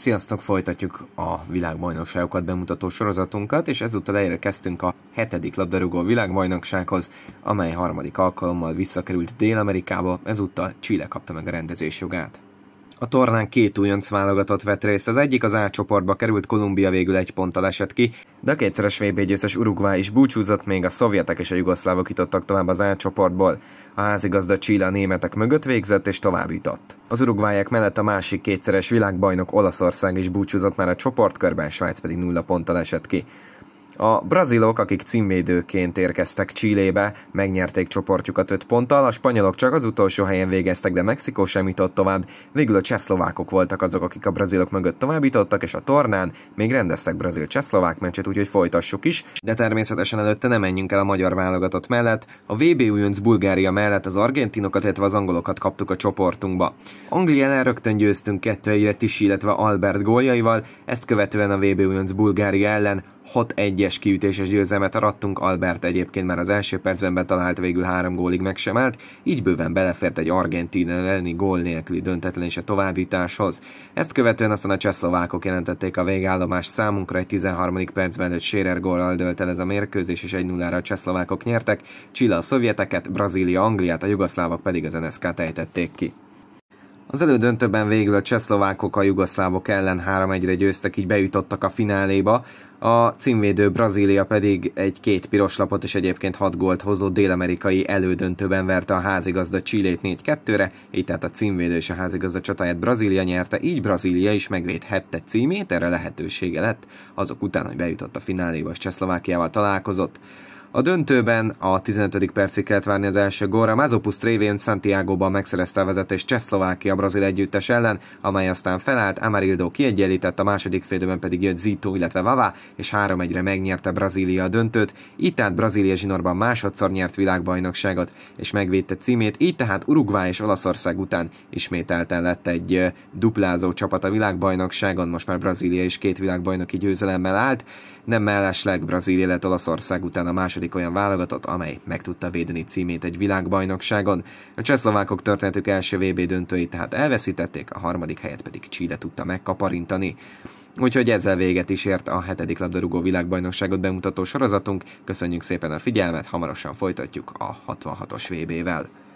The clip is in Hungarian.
Sziasztok, folytatjuk a világbajnokságokat bemutató sorozatunkat, és ezúttal elérkeztünk a hetedik labdarúgó világbajnoksághoz, amely harmadik alkalommal visszakerült Dél-Amerikába, ezúttal Chile kapta meg a rendezés jogát. A tornán két újonc válogatott vett részt, az egyik az A csoportba került, Kolumbia végül egy ponttal esett ki, de a kétszeres VB győztes Uruguay is búcsúzott, még a szovjetek és a jugoszlávok jutottak tovább az A csoportból. A házigazda Csilla a németek mögött végzett és tovább jutott. Az urugvályák mellett a másik kétszeres világbajnok Olaszország is búcsúzott már a csoportkörben, Svájc pedig nulla ponttal esett ki. A brazilok, akik címvédőként érkeztek Csillébe, megnyerték csoportjukat 5 ponttal, a spanyolok csak az utolsó helyen végeztek, de Mexikó sem jutott tovább, végül a csehszlovákok voltak azok, akik a brazilok mögött továbbítottak, és a tornán még rendeztek brazil-csehszlovák meccset, úgyhogy folytassuk is, de természetesen előtte nem menjünk el a magyar válogatott mellett, a VB Ujjönc Bulgária mellett az argentinokat, illetve az angolokat kaptuk a csoportunkba. Anglia ellen rögtön győztünk kettőire Tisi, illetve Albert góljaival, ezt követően a VB Ujjönc Bulgária ellen 6-1-es kiütéses győzelmet arattunk, Albert egyébként már az első percben betalált végül három gólig meg sem állt, így bőven belefért egy argentin elleni gól nélküli döntetlen és a továbbításhoz. Ezt követően aztán a csehszlovákok jelentették a végállomást számunkra, egy 13. percben egy Scherer góllal dölt el ez a mérkőzés, és 1-0-ra a csehszlovákok nyertek, Csilla a szovjeteket, Brazília Angliát, a jugoszlávok pedig az NSK-t ejtették ki. Az elődöntőben végül a csehszlovákok a jugoszlávok ellen 3-1-re győztek, így bejutottak a fináléba, a címvédő Brazília pedig egy két piros lapot és egyébként hat gólt hozó dél-amerikai elődöntőben verte a házigazda Csillét 4-2-re, így tehát a címvédő és a házigazda csatáját Brazília nyerte, így Brazília is megvédhette címét, erre lehetősége lett azok után, hogy bejutott a fináléba és Csehszlovákiával találkozott. A döntőben a 15. percig kellett várni az első góra. Mazopus révén Santiago-ban megszerezte a vezetést Csehszlovákia brazil együttes ellen, amely aztán felállt, Amarildo kiegyenlített, a második félidőben pedig jött Zito, illetve Vava, és 3-1-re megnyerte Brazília a döntőt, így tehát Brazília zsinorban másodszor nyert világbajnokságot, és megvédte címét, így tehát Uruguay és Olaszország után ismételten lett egy duplázó csapat a világbajnokságon, most már Brazília is két világbajnoki győzelemmel állt, nem mellesleg Brazília lett Olaszország után a második második olyan válogatott, amely meg tudta védeni címét egy világbajnokságon. A csehszlovákok történetük első VB döntőit tehát elveszítették, a harmadik helyet pedig Chile tudta megkaparintani. Úgyhogy ezzel véget is ért a hetedik labdarúgó világbajnokságot bemutató sorozatunk. Köszönjük szépen a figyelmet, hamarosan folytatjuk a 66-os VB-vel.